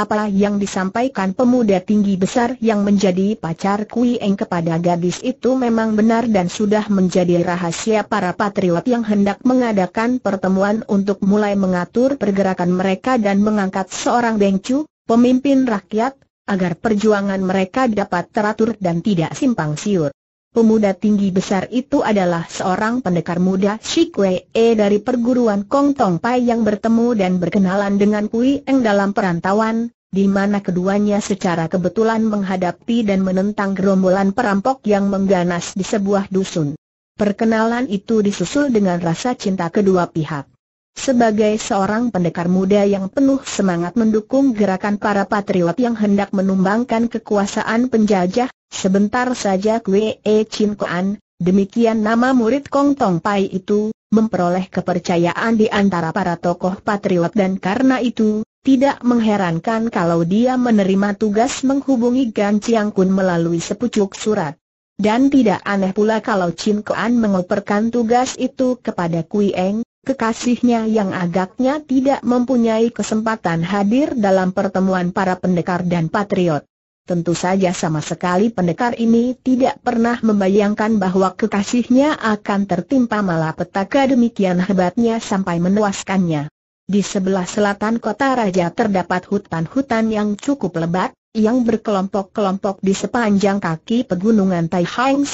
apa yang disampaikan pemuda tinggi besar yang menjadi pacar Kui Eng kepada gadis itu memang benar dan sudah menjadi rahasia para patriot yang hendak mengadakan pertemuan untuk mulai mengatur pergerakan mereka dan mengangkat seorang Bengcu, pemimpin rakyat, agar perjuangan mereka dapat teratur dan tidak simpang siur. Pemuda tinggi besar itu adalah seorang pendekar muda Shi Kwe e dari perguruan Kong Tong Pai yang bertemu dan berkenalan dengan Kui Eng dalam perantauan, di mana keduanya secara kebetulan menghadapi dan menentang gerombolan perampok yang mengganas di sebuah dusun. Perkenalan itu disusul dengan rasa cinta kedua pihak. Sebagai seorang pendekar muda yang penuh semangat mendukung gerakan para patriot yang hendak menumbangkan kekuasaan penjajah, Sebentar saja Kwe E Chin Koan, demikian nama murid Kong Tong Pai itu, memperoleh kepercayaan di antara para tokoh patriot dan karena itu, tidak mengherankan kalau dia menerima tugas menghubungi Gan Chiang Kun melalui sepucuk surat. Dan tidak aneh pula kalau Chin Koan mengoperkan tugas itu kepada Kui Eng, kekasihnya yang agaknya tidak mempunyai kesempatan hadir dalam pertemuan para pendekar dan patriot. Tentu saja sama sekali pendekar ini tidak pernah membayangkan bahwa kekasihnya akan tertimpa malapetaka demikian hebatnya sampai menewaskannya. Di sebelah selatan kota raja terdapat hutan-hutan yang cukup lebat, yang berkelompok-kelompok di sepanjang kaki pegunungan Tai Hang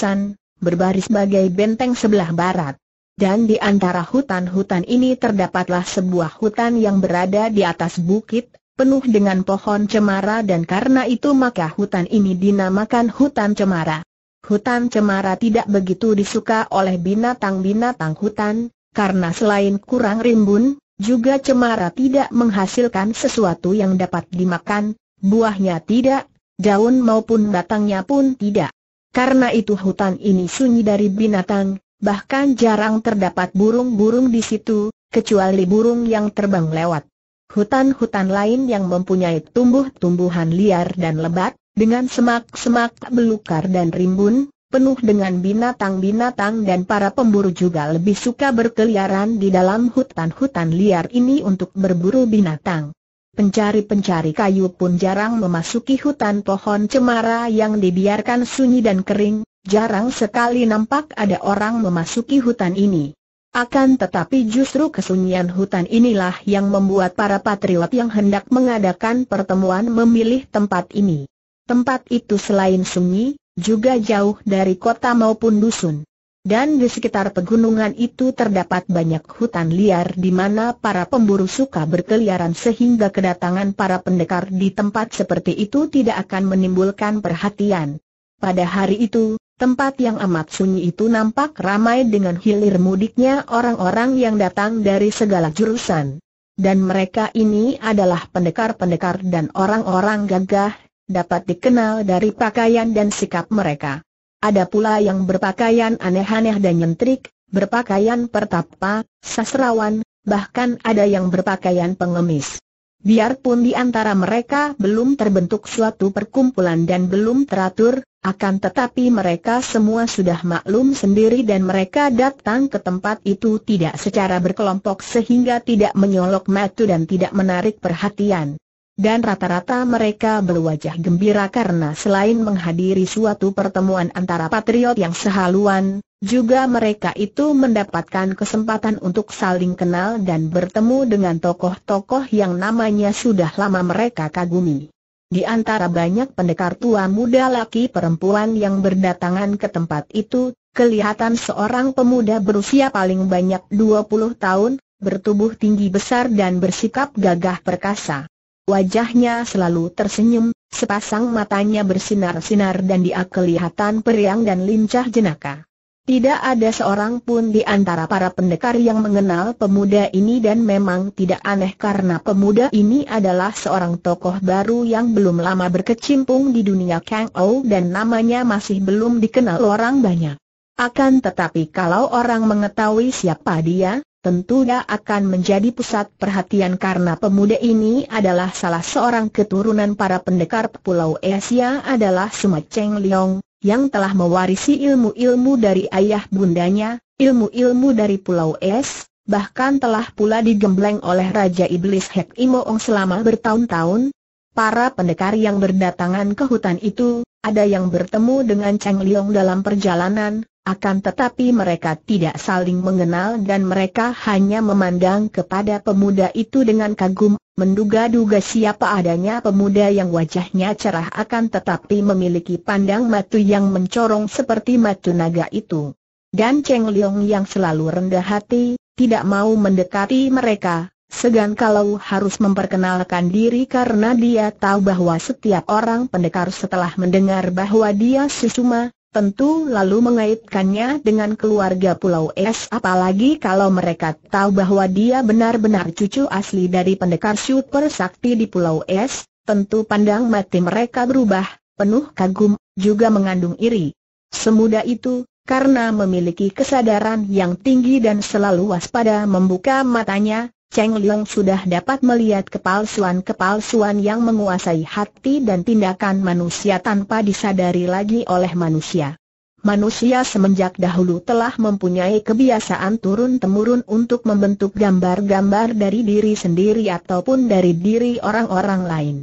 berbaris bagai benteng sebelah barat. Dan di antara hutan-hutan ini terdapatlah sebuah hutan yang berada di atas bukit, penuh dengan pohon cemara dan karena itu maka hutan ini dinamakan hutan cemara. Hutan cemara tidak begitu disuka oleh binatang-binatang hutan, karena selain kurang rimbun, juga cemara tidak menghasilkan sesuatu yang dapat dimakan, buahnya tidak, daun maupun batangnya pun tidak. Karena itu hutan ini sunyi dari binatang, bahkan jarang terdapat burung-burung di situ, kecuali burung yang terbang lewat. Hutan-hutan lain yang mempunyai tumbuh-tumbuhan liar dan lebat, dengan semak-semak belukar dan rimbun, penuh dengan binatang-binatang dan para pemburu juga lebih suka berkeliaran di dalam hutan-hutan liar ini untuk berburu binatang. Pencari-pencari kayu pun jarang memasuki hutan pohon cemara yang dibiarkan sunyi dan kering, jarang sekali nampak ada orang memasuki hutan ini. Akan tetapi justru kesunyian hutan inilah yang membuat para patriot yang hendak mengadakan pertemuan memilih tempat ini. Tempat itu selain sunyi, juga jauh dari kota maupun dusun. Dan di sekitar pegunungan itu terdapat banyak hutan liar di mana para pemburu suka berkeliaran sehingga kedatangan para pendekar di tempat seperti itu tidak akan menimbulkan perhatian. Pada hari itu, Tempat yang amat sunyi itu nampak ramai dengan hilir mudiknya orang-orang yang datang dari segala jurusan. Dan mereka ini adalah pendekar-pendekar dan orang-orang gagah, dapat dikenal dari pakaian dan sikap mereka. Ada pula yang berpakaian aneh-aneh dan nyentrik, berpakaian pertapa, sasrawan, bahkan ada yang berpakaian pengemis. Biarpun di antara mereka belum terbentuk suatu perkumpulan dan belum teratur, akan tetapi mereka semua sudah maklum sendiri dan mereka datang ke tempat itu tidak secara berkelompok sehingga tidak menyolok mata dan tidak menarik perhatian. Dan rata-rata mereka berwajah gembira karena selain menghadiri suatu pertemuan antara patriot yang sehaluan, juga mereka itu mendapatkan kesempatan untuk saling kenal dan bertemu dengan tokoh-tokoh yang namanya sudah lama mereka kagumi. Di antara banyak pendekar tua muda laki perempuan yang berdatangan ke tempat itu, kelihatan seorang pemuda berusia paling banyak 20 tahun, bertubuh tinggi besar dan bersikap gagah perkasa. Wajahnya selalu tersenyum, sepasang matanya bersinar-sinar dan dia kelihatan periang dan lincah jenaka. Tidak ada seorang pun di antara para pendekar yang mengenal pemuda ini dan memang tidak aneh karena pemuda ini adalah seorang tokoh baru yang belum lama berkecimpung di dunia Kang Ou dan namanya masih belum dikenal orang banyak. Akan tetapi kalau orang mengetahui siapa dia, tentunya akan menjadi pusat perhatian karena pemuda ini adalah salah seorang keturunan para pendekar Pulau Asia adalah Cheng Liong, yang telah mewarisi ilmu-ilmu dari ayah bundanya, ilmu-ilmu dari Pulau Es, bahkan telah pula digembleng oleh Raja Iblis Hek Imoong selama bertahun-tahun. Para pendekar yang berdatangan ke hutan itu, ada yang bertemu dengan Cheng Liong dalam perjalanan, akan tetapi mereka tidak saling mengenal dan mereka hanya memandang kepada pemuda itu dengan kagum, menduga-duga siapa adanya pemuda yang wajahnya cerah akan tetapi memiliki pandang matu yang mencorong seperti matu naga itu. Dan Cheng Liang yang selalu rendah hati, tidak mau mendekati mereka, segan kalau harus memperkenalkan diri karena dia tahu bahwa setiap orang pendekar setelah mendengar bahwa dia sesuma, Tentu lalu mengaitkannya dengan keluarga Pulau Es apalagi kalau mereka tahu bahwa dia benar-benar cucu asli dari pendekar super sakti di Pulau Es, tentu pandang mati mereka berubah, penuh kagum, juga mengandung iri. Semudah itu, karena memiliki kesadaran yang tinggi dan selalu waspada membuka matanya, Cheng Liang sudah dapat melihat kepalsuan-kepalsuan yang menguasai hati dan tindakan manusia tanpa disadari lagi oleh manusia. Manusia semenjak dahulu telah mempunyai kebiasaan turun-temurun untuk membentuk gambar-gambar dari diri sendiri ataupun dari diri orang-orang lain.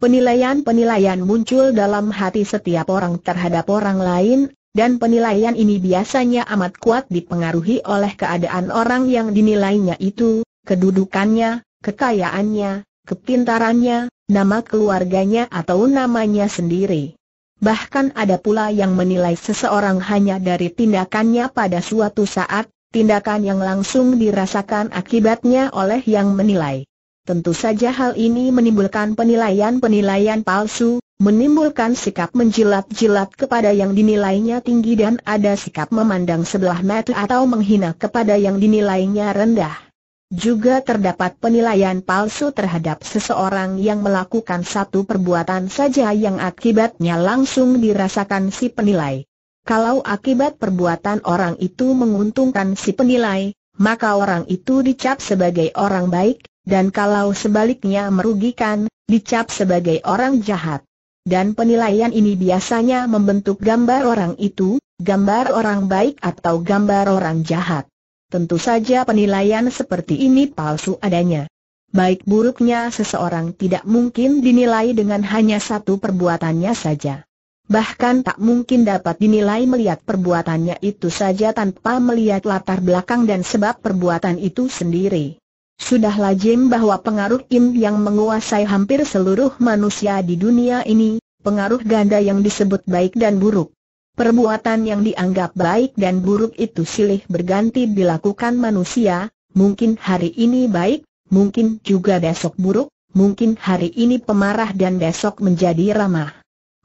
Penilaian-penilaian muncul dalam hati setiap orang terhadap orang lain, dan penilaian ini biasanya amat kuat dipengaruhi oleh keadaan orang yang dinilainya itu, kedudukannya, kekayaannya, kepintarannya, nama keluarganya atau namanya sendiri. Bahkan ada pula yang menilai seseorang hanya dari tindakannya pada suatu saat, tindakan yang langsung dirasakan akibatnya oleh yang menilai. Tentu saja hal ini menimbulkan penilaian-penilaian palsu, menimbulkan sikap menjilat-jilat kepada yang dinilainya tinggi dan ada sikap memandang sebelah mata atau menghina kepada yang dinilainya rendah. Juga terdapat penilaian palsu terhadap seseorang yang melakukan satu perbuatan saja yang akibatnya langsung dirasakan si penilai. Kalau akibat perbuatan orang itu menguntungkan si penilai, maka orang itu dicap sebagai orang baik, dan kalau sebaliknya merugikan, dicap sebagai orang jahat. Dan penilaian ini biasanya membentuk gambar orang itu, gambar orang baik atau gambar orang jahat. Tentu saja penilaian seperti ini palsu adanya. Baik buruknya seseorang tidak mungkin dinilai dengan hanya satu perbuatannya saja. Bahkan tak mungkin dapat dinilai melihat perbuatannya itu saja tanpa melihat latar belakang dan sebab perbuatan itu sendiri. Sudah lazim bahwa pengaruh im yang menguasai hampir seluruh manusia di dunia ini, pengaruh ganda yang disebut baik dan buruk. Perbuatan yang dianggap baik dan buruk itu silih berganti dilakukan manusia, mungkin hari ini baik, mungkin juga besok buruk, mungkin hari ini pemarah dan besok menjadi ramah.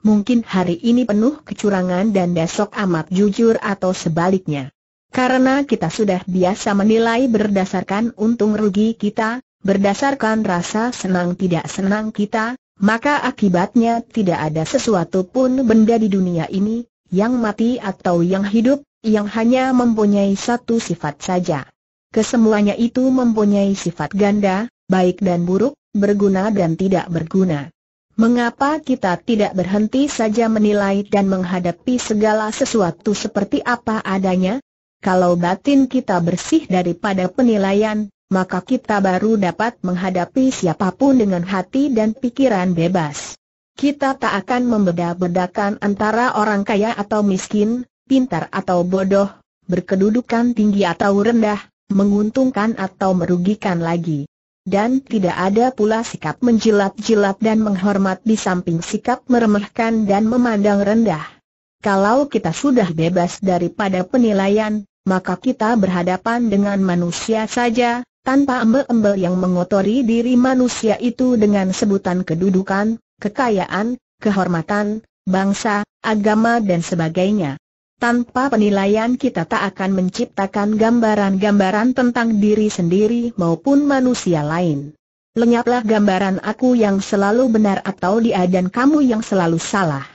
Mungkin hari ini penuh kecurangan dan besok amat jujur atau sebaliknya. Karena kita sudah biasa menilai berdasarkan untung rugi kita, berdasarkan rasa senang tidak senang kita, maka akibatnya tidak ada sesuatu pun benda di dunia ini, yang mati atau yang hidup, yang hanya mempunyai satu sifat saja. Kesemuanya itu mempunyai sifat ganda, baik dan buruk, berguna dan tidak berguna. Mengapa kita tidak berhenti saja menilai dan menghadapi segala sesuatu seperti apa adanya? Kalau batin kita bersih daripada penilaian, maka kita baru dapat menghadapi siapapun dengan hati dan pikiran bebas. Kita tak akan membeda-bedakan antara orang kaya atau miskin, pintar atau bodoh, berkedudukan tinggi atau rendah, menguntungkan atau merugikan lagi. Dan tidak ada pula sikap menjilat-jilat dan menghormat di samping sikap meremehkan dan memandang rendah. Kalau kita sudah bebas daripada penilaian, maka kita berhadapan dengan manusia saja, tanpa embel-embel yang mengotori diri manusia itu dengan sebutan kedudukan, kekayaan, kehormatan, bangsa, agama dan sebagainya. Tanpa penilaian kita tak akan menciptakan gambaran-gambaran tentang diri sendiri maupun manusia lain. Lenyaplah gambaran aku yang selalu benar atau dia dan kamu yang selalu salah.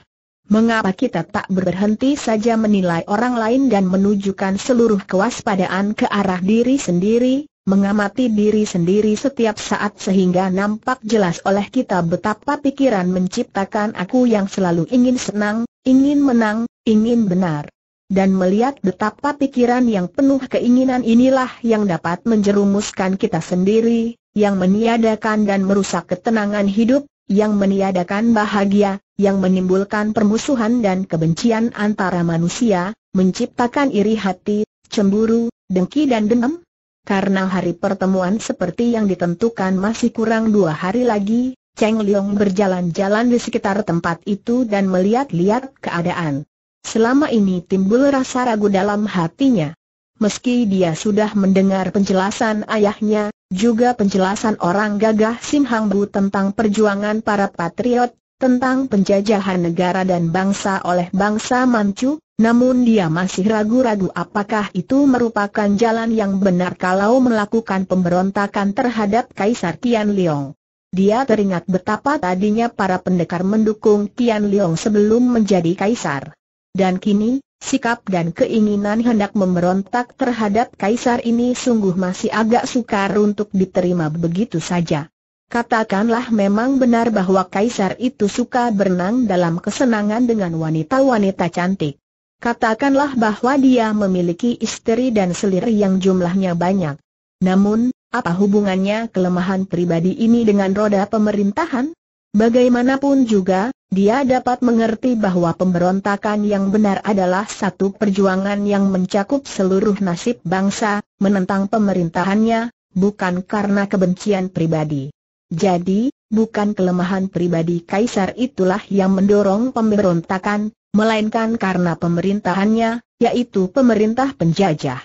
Mengapa kita tak berhenti saja menilai orang lain dan menunjukkan seluruh kewaspadaan ke arah diri sendiri, mengamati diri sendiri setiap saat sehingga nampak jelas oleh kita betapa pikiran menciptakan aku yang selalu ingin senang, ingin menang, ingin benar. Dan melihat betapa pikiran yang penuh keinginan inilah yang dapat menjerumuskan kita sendiri, yang meniadakan dan merusak ketenangan hidup, yang meniadakan bahagia, yang menimbulkan permusuhan dan kebencian antara manusia, menciptakan iri hati, cemburu, dengki dan dendam, karena hari pertemuan seperti yang ditentukan masih kurang dua hari lagi, Cheng Liang berjalan-jalan di sekitar tempat itu dan melihat-lihat keadaan. Selama ini timbul rasa ragu dalam hatinya. Meski dia sudah mendengar penjelasan ayahnya, juga penjelasan orang gagah Sim Hang Bu tentang perjuangan para patriot, tentang penjajahan negara dan bangsa oleh bangsa Manchu, namun dia masih ragu-ragu apakah itu merupakan jalan yang benar kalau melakukan pemberontakan terhadap Kaisar Tian Liong. Dia teringat betapa tadinya para pendekar mendukung Tian Liong sebelum menjadi kaisar. Dan kini, sikap dan keinginan hendak memberontak terhadap kaisar ini sungguh masih agak sukar untuk diterima begitu saja. Katakanlah memang benar bahwa kaisar itu suka berenang dalam kesenangan dengan wanita-wanita cantik. Katakanlah bahwa dia memiliki istri dan selir yang jumlahnya banyak. Namun, apa hubungannya kelemahan pribadi ini dengan roda pemerintahan? Bagaimanapun juga, dia dapat mengerti bahwa pemberontakan yang benar adalah satu perjuangan yang mencakup seluruh nasib bangsa, menentang pemerintahannya, bukan karena kebencian pribadi. Jadi, bukan kelemahan pribadi kaisar itulah yang mendorong pemberontakan, melainkan karena pemerintahannya, yaitu pemerintah penjajah.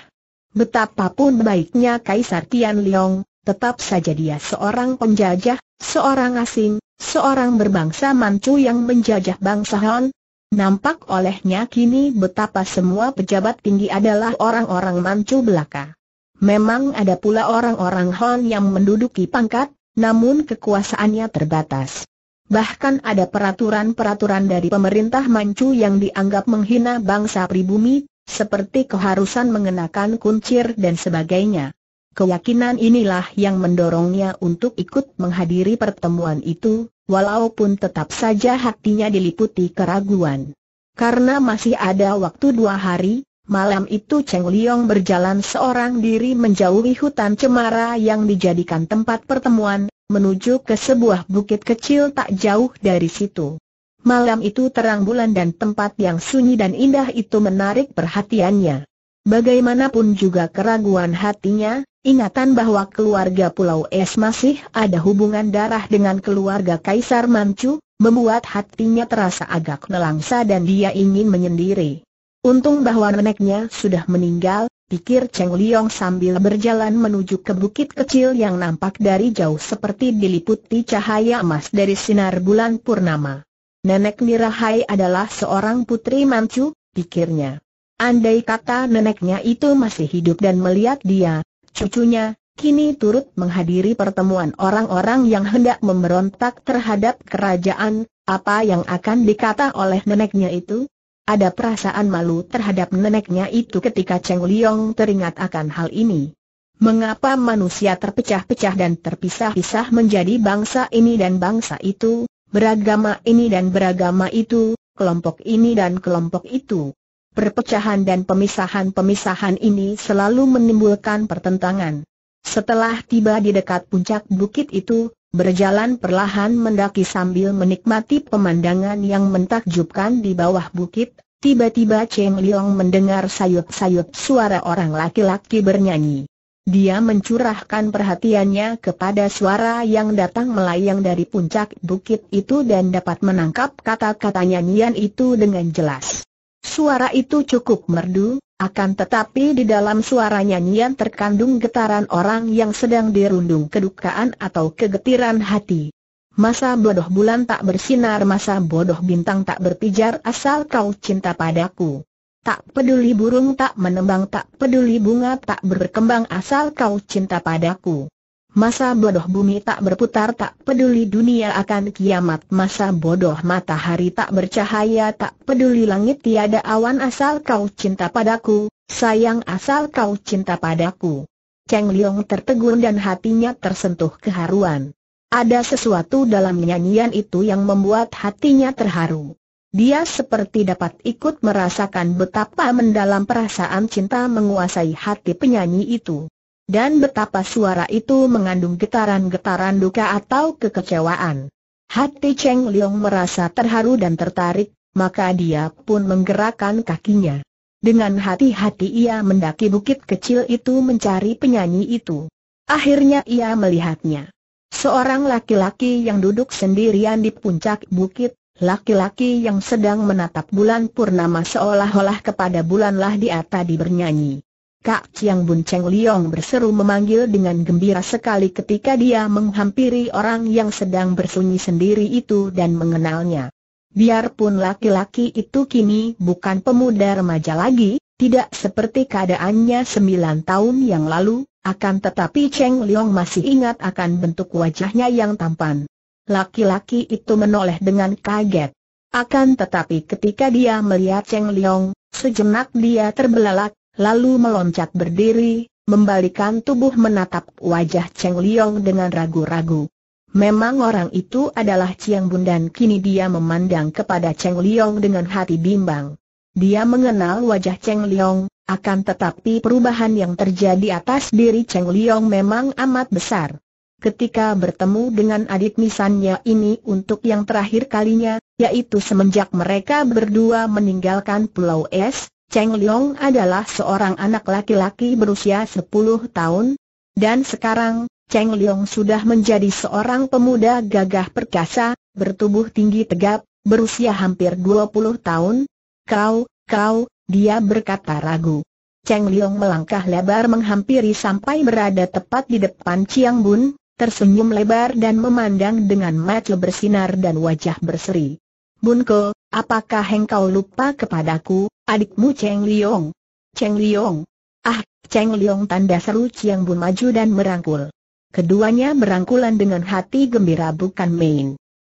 Betapapun baiknya Kaisar Tian Liong, tetap saja dia seorang penjajah, seorang asing, seorang berbangsa Manchu yang menjajah bangsa Han. Nampak olehnya kini betapa semua pejabat tinggi adalah orang-orang Manchu belaka. Memang ada pula orang-orang Han yang menduduki pangkat, namun kekuasaannya terbatas. Bahkan ada peraturan-peraturan dari pemerintah Manchu yang dianggap menghina bangsa pribumi, seperti keharusan mengenakan kuncir dan sebagainya. Keyakinan inilah yang mendorongnya untuk ikut menghadiri pertemuan itu, walaupun tetap saja hatinya diliputi keraguan. Karena masih ada waktu dua hari, Malam itu Cheng Liong berjalan seorang diri menjauhi hutan cemara yang dijadikan tempat pertemuan, menuju ke sebuah bukit kecil tak jauh dari situ. Malam itu terang bulan dan tempat yang sunyi dan indah itu menarik perhatiannya. Bagaimanapun juga keraguan hatinya, ingatan bahwa keluarga Pulau Es masih ada hubungan darah dengan keluarga Kaisar Manchu, membuat hatinya terasa agak nelangsa dan dia ingin menyendiri. Untung bahwa neneknya sudah meninggal, pikir Cheng Liong sambil berjalan menuju ke bukit kecil yang nampak dari jauh seperti diliputi cahaya emas dari sinar bulan purnama. Nenek Nirahai adalah seorang putri Manchu, pikirnya. Andai kata neneknya itu masih hidup dan melihat dia, cucunya, kini turut menghadiri pertemuan orang-orang yang hendak memberontak terhadap kerajaan, apa yang akan dikata oleh neneknya itu? Ada perasaan malu terhadap neneknya itu ketika Cheng Liong teringat akan hal ini. Mengapa manusia terpecah-pecah dan terpisah-pisah menjadi bangsa ini dan bangsa itu, beragama ini dan beragama itu, kelompok ini dan kelompok itu? Perpecahan dan pemisahan-pemisahan ini selalu menimbulkan pertentangan. Setelah tiba di dekat puncak bukit itu, berjalan perlahan mendaki sambil menikmati pemandangan yang mentakjubkan di bawah bukit, tiba-tiba Cheng Liang mendengar sayup-sayup suara orang laki-laki bernyanyi. Dia mencurahkan perhatiannya kepada suara yang datang melayang dari puncak bukit itu dan dapat menangkap kata-kata nyanyian itu dengan jelas. Suara itu cukup merdu, akan tetapi di dalam suara nyanyian terkandung getaran orang yang sedang dirundung kedukaan atau kegetiran hati. Masa bodoh bulan tak bersinar, masa bodoh bintang tak berpijar asal kau cinta padaku. Tak peduli burung tak menembang, tak peduli bunga tak berkembang asal kau cinta padaku. Masa bodoh bumi tak berputar tak peduli dunia akan kiamat Masa bodoh matahari tak bercahaya tak peduli langit tiada awan asal kau cinta padaku Sayang asal kau cinta padaku Cheng Liang tertegun dan hatinya tersentuh keharuan ada sesuatu dalam nyanyian itu yang membuat hatinya terharu. Dia seperti dapat ikut merasakan betapa mendalam perasaan cinta menguasai hati penyanyi itu dan betapa suara itu mengandung getaran-getaran duka atau kekecewaan. Hati Cheng Liong merasa terharu dan tertarik, maka dia pun menggerakkan kakinya. Dengan hati-hati ia mendaki bukit kecil itu mencari penyanyi itu. Akhirnya ia melihatnya. Seorang laki-laki yang duduk sendirian di puncak bukit, laki-laki yang sedang menatap bulan purnama seolah-olah kepada bulanlah dia tadi bernyanyi. Kak Chiang Bun Cheng Liong berseru memanggil dengan gembira sekali ketika dia menghampiri orang yang sedang bersunyi sendiri itu dan mengenalnya. Biarpun laki-laki itu kini bukan pemuda remaja lagi, tidak seperti keadaannya sembilan tahun yang lalu, akan tetapi Cheng Liong masih ingat akan bentuk wajahnya yang tampan. Laki-laki itu menoleh dengan kaget. Akan tetapi ketika dia melihat Cheng Liong, sejenak dia terbelalak, lalu meloncat berdiri, membalikan tubuh menatap wajah Cheng Liong dengan ragu-ragu. Memang orang itu adalah Chiang Bun dan kini dia memandang kepada Cheng Liong dengan hati bimbang. Dia mengenal wajah Cheng Liong, akan tetapi perubahan yang terjadi atas diri Cheng Liong memang amat besar. Ketika bertemu dengan adik nisannya ini untuk yang terakhir kalinya, yaitu semenjak mereka berdua meninggalkan Pulau Es, Cheng Liong adalah seorang anak laki-laki berusia 10 tahun, dan sekarang, Cheng Liong sudah menjadi seorang pemuda gagah perkasa, bertubuh tinggi tegap, berusia hampir 20 tahun. Kau, kau, dia berkata ragu. Cheng Liong melangkah lebar menghampiri sampai berada tepat di depan Chiang Bun, tersenyum lebar dan memandang dengan mata bersinar dan wajah berseri. Bunko, apakah engkau lupa kepadaku, adikmu Cheng Liong? Cheng Liong. Ah, Cheng Liong tanda seru Chiang Bun maju dan merangkul. Keduanya merangkulan dengan hati gembira bukan main.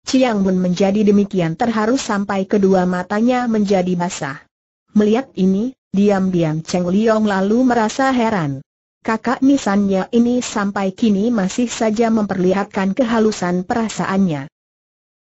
Chiang Bun menjadi demikian terharu sampai kedua matanya menjadi basah. Melihat ini, diam-diam Cheng Liong lalu merasa heran. Kakak nisannya ini sampai kini masih saja memperlihatkan kehalusan perasaannya.